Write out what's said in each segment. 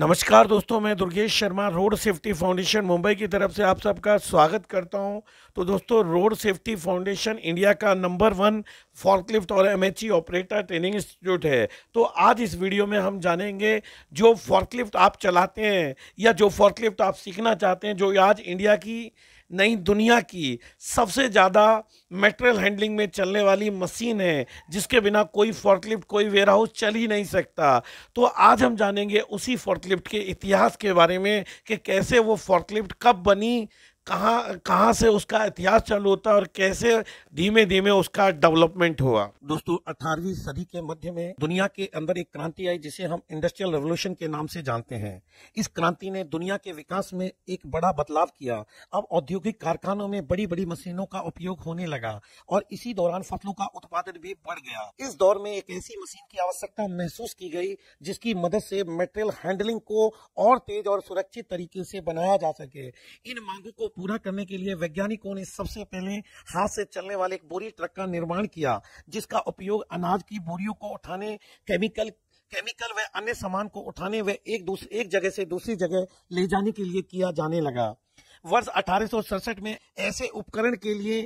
नमस्कार दोस्तों मैं Durgesh Sharma road safety foundation Mumbai की तरफ से आप सबका स्वागत करता हूं तो दोस्तों रोड सेफ्टी फाउंडेशन इंडिया का नंबर वन फॉर्कलिफ्ट और M e operator training institute है तो आज इस वीडियो में हम जानेंगे जो फॉर्कलिफ्ट आप चलाते हैं या जो फॉर्कलिफ्ट आप सीखना चाहते हैं जो आज इंडिया की नहीं दुनिया की सबसे ज़्यादा मेटेरियल हैंडलिंग में चलने वाली मशीन है जिसके बिना कोई फोर्कलिफ्ट कोई वेयर हाउस चल ही नहीं सकता तो आज हम जानेंगे उसी फोर्कलिफ्ट के इतिहास के बारे में कि कैसे वो फोर्कलिफ्ट कब बनी कहाँ कहाँ से उसका इतिहास चालू होता है और कैसे धीमे धीमे उसका डेवलपमेंट हुआ दोस्तों अठारहवीं सदी के मध्य में दुनिया के अंदर एक क्रांति आई जिसे हम इंडस्ट्रियल रेवोल्यूशन के नाम से जानते हैं इस क्रांति ने दुनिया के विकास में एक बड़ा बदलाव किया अब औद्योगिक कारखानों में बड़ी बड़ी मशीनों का उपयोग होने लगा और इसी दौरान फसलों का उत्पादन भी बढ़ गया इस दौर में एक ऐसी मशीन की आवश्यकता महसूस की गई जिसकी मदद से मेटेरियल हैंडलिंग को और तेज और सुरक्षित तरीके से बनाया जा सके इन मांगों को पूरा करने के लिए वैज्ञानिकों ने सबसे पहले हाथ से चलने वाले एक बोरी ट्रक का निर्माण किया जिसका उपयोग अनाज की बोरियों को उठाने केमिकल केमिकल व अन्य सामान को उठाने व एक दूसरे एक जगह से दूसरी जगह ले जाने के लिए किया जाने लगा वर्ष अठारह में ऐसे उपकरण के लिए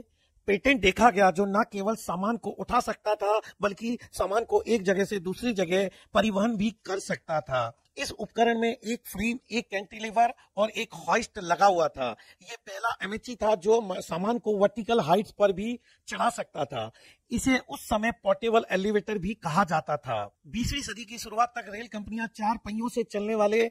पेटेंट देखा गया जो न केवल सामान को उठा सकता था बल्कि सामान को एक जगह से दूसरी जगह परिवहन भी कर सकता था इस उपकरण में एक फ्रेम एक कैंटिलीवर और एक हॉइस्ट लगा हुआ था ये पहला एमएचई e था जो सामान को वर्टिकल हाइट्स पर भी चढ़ा सकता था इसे उस समय पोर्टेबल एलिवेटर भी कहा जाता था बीसवीं सदी की शुरुआत तक रेल कंपनियां चार पहियों से चलने वाले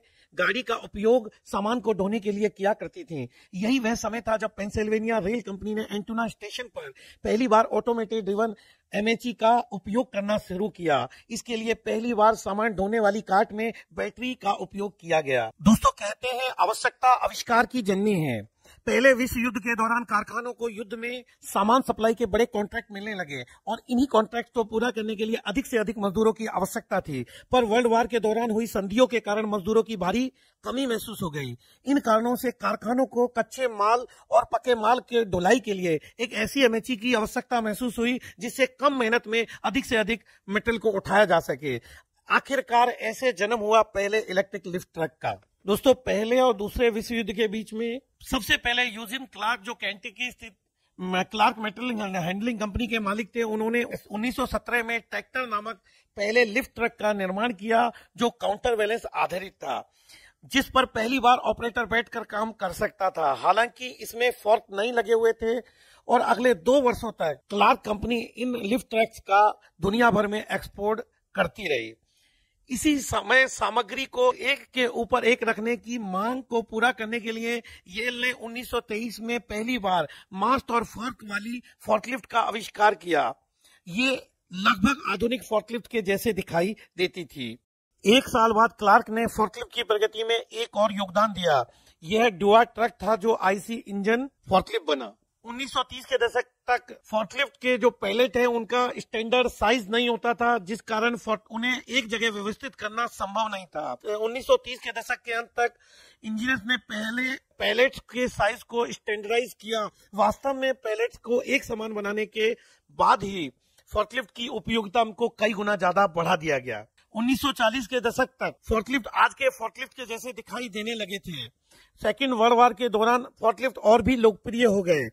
गाड़ी का उपयोग सामान को ढोने के लिए किया करती थीं। यही वह समय था जब पेंसिल्वेनिया रेल कंपनी ने एंटोना स्टेशन पर पहली बार ऑटोमेटेड ड्रिवन एमएचई का उपयोग करना शुरू किया इसके लिए पहली बार सामान ढोने वाली कार्ट में बैटरी का उपयोग किया गया दोस्तों कहते हैं आवश्यकता आविष्कार की जननी है पहले विश्व युद्ध के दौरान कारखानों को युद्ध में सामान सप्लाई के बड़े कॉन्ट्रैक्ट मिलने लगे और इन्हीं कॉन्ट्रैक्ट को पूरा करने के लिए अधिक से अधिक मजदूरों की आवश्यकता थी पर वर्ल्ड वार के दौरान हुई संधियों के कारण मजदूरों की भारी कमी महसूस हो गई इन कारणों से कारखानों को कच्चे माल और पके माल के ढुलाई के लिए एक ऐसी एमएचई e की आवश्यकता महसूस हुई जिससे कम मेहनत में अधिक से अधिक मेटल को उठाया जा सके आखिरकार ऐसे जन्म हुआ पहले इलेक्ट्रिक लिफ्ट ट्रक का दोस्तों पहले और दूसरे विश्व युद्ध के बीच में सबसे पहले यूजिन क्लार्क जो कैंटिकी स्थित क्लार्क मेटल हैंडलिंग कंपनी के मालिक थे उन्होंने 1917 में ट्रैक्टर नामक पहले लिफ्ट ट्रक का निर्माण किया जो काउंटर बैलेंस आधारित था जिस पर पहली बार ऑपरेटर बैठकर काम कर सकता था हालांकि इसमें फोर्क नहीं लगे हुए थे और अगले दो वर्षों तक क्लार्क कंपनी इन लिफ्ट ट्रैक्स का दुनिया भर में एक्सपोर्ट करती रही इसी समय सामग्री को एक के ऊपर एक रखने की मांग को पूरा करने के लिए येल ने 1923 में पहली बार मास्ट और फर्क वाली फोर्कलिफ्ट का आविष्कार किया ये लगभग आधुनिक फोर्कलिफ्ट के जैसे दिखाई देती थी एक साल बाद क्लार्क ने फोर्कलिफ्ट की प्रगति में एक और योगदान दिया यह डुआ ट्रक था जो आईसी इंजन फोर्कलिफ्ट बना 1930 के दशक तक फोर्टलिफ्ट के जो पैलेट है उनका स्टैंडर्ड साइज नहीं होता था जिस कारण उन्हें एक जगह व्यवस्थित करना संभव नहीं था 1930 तो के दशक के अंत तक इंजीनियर्स ने पहले पैलेट्स के साइज को स्टैंडर्डाइज किया वास्तव में पैलेट्स को एक समान बनाने के बाद ही फोर्टलिफ्ट की उपयोगिता को कई गुना ज्यादा बढ़ा दिया गया 1940 के दशक तक फोर्टलिफ्ट आज के फोर्टलिफ्ट के जैसे दिखाई देने लगे थे सेकेंड वर्ल्ड वार के दौरान फोर्टलिफ्ट और भी लोकप्रिय हो गए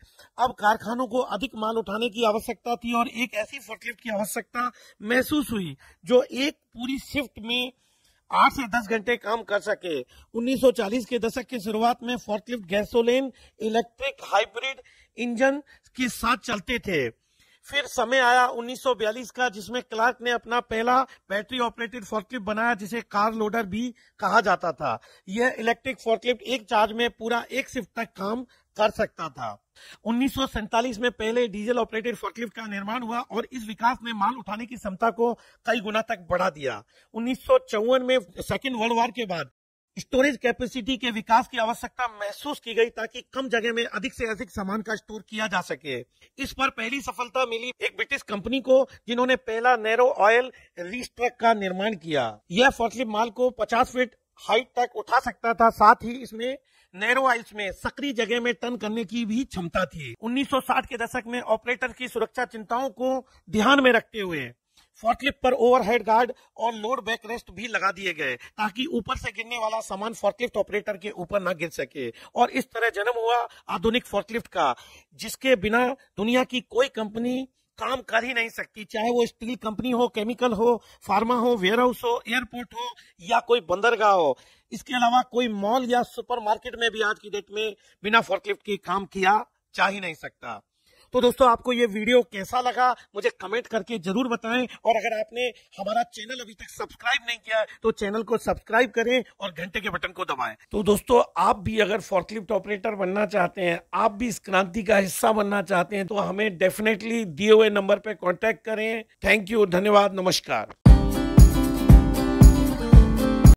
अब कारखानों को अधिक माल उठाने की आवश्यकता थी और एक ऐसी फोर्टलिफ्ट की आवश्यकता महसूस हुई जो एक पूरी शिफ्ट में आठ से दस घंटे काम कर सके 1940 के दशक की शुरुआत में forklift gasoline electric hybrid engine के साथ चलते थे फिर समय आया 1942 का जिसमें क्लार्क ने अपना पहला बैटरी ऑपरेटेड फोर्कलिफ्ट बनाया जिसे कार लोडर भी कहा जाता था यह इलेक्ट्रिक फोर्कलिफ्ट एक चार्ज में पूरा एक शिफ्ट तक काम कर सकता था उन्नीस में पहले डीजल ऑपरेटेड फोर्कलिफ्ट का निर्माण हुआ और इस विकास ने माल उठाने की क्षमता को कई गुना तक बढ़ा दिया उन्नीस में सेकेंड वर्ल्ड वॉर के बाद स्टोरेज कैपेसिटी के विकास की आवश्यकता महसूस की गई ताकि कम जगह में अधिक से अधिक सामान का स्टोर किया जा सके इस पर पहली सफलता मिली एक ब्रिटिश कंपनी को जिन्होंने पहला नैरो ऑयल रिस्ट्रक का निर्माण किया यह फॉर्सलिप माल को 50 फीट हाइट तक उठा सकता था साथ ही इसमें नैरो आइस में सक्रिय जगह में टर्न करने की भी क्षमता थी 1960 के दशक में ऑपरेटर की सुरक्षा चिंताओं को ध्यान में रखते हुए फोर्कलिफ्ट पर ओवरहेड गार्ड और लोड बैक रेस्ट भी लगा दिए गए ताकि ऊपर से गिरने वाला सामान फोर्टलिफ्ट ऑपरेटर के ऊपर ना गिर सके और इस तरह जन्म हुआ आधुनिक फोर्कलिफ्ट का जिसके बिना दुनिया की कोई कंपनी काम कर ही नहीं सकती चाहे वो स्टील कंपनी हो केमिकल हो फार्मा हो वेयर हाउस हो एयरपोर्ट हो या कोई बंदरगाह हो इसके अलावा कोई मॉल या सुपरमार्केट में भी आज की डेट में बिना फोर्कलिफ्ट के काम किया जा ही नहीं सकता तो दोस्तों आपको ये वीडियो कैसा लगा मुझे कमेंट करके जरूर बताएं और अगर आपने हमारा चैनल अभी तक सब्सक्राइब नहीं किया तो चैनल को सब्सक्राइब करें और घंटे के बटन को दबाएं तो दोस्तों आप भी अगर फॉर्कलिफ्ट ऑपरेटर बनना चाहते हैं आप भी इस क्रांति का हिस्सा बनना चाहते हैं तो हमें डेफिनेटली दिए हुए नंबर पर कॉन्टेक्ट करें थैंक यू धन्यवाद नमस्कार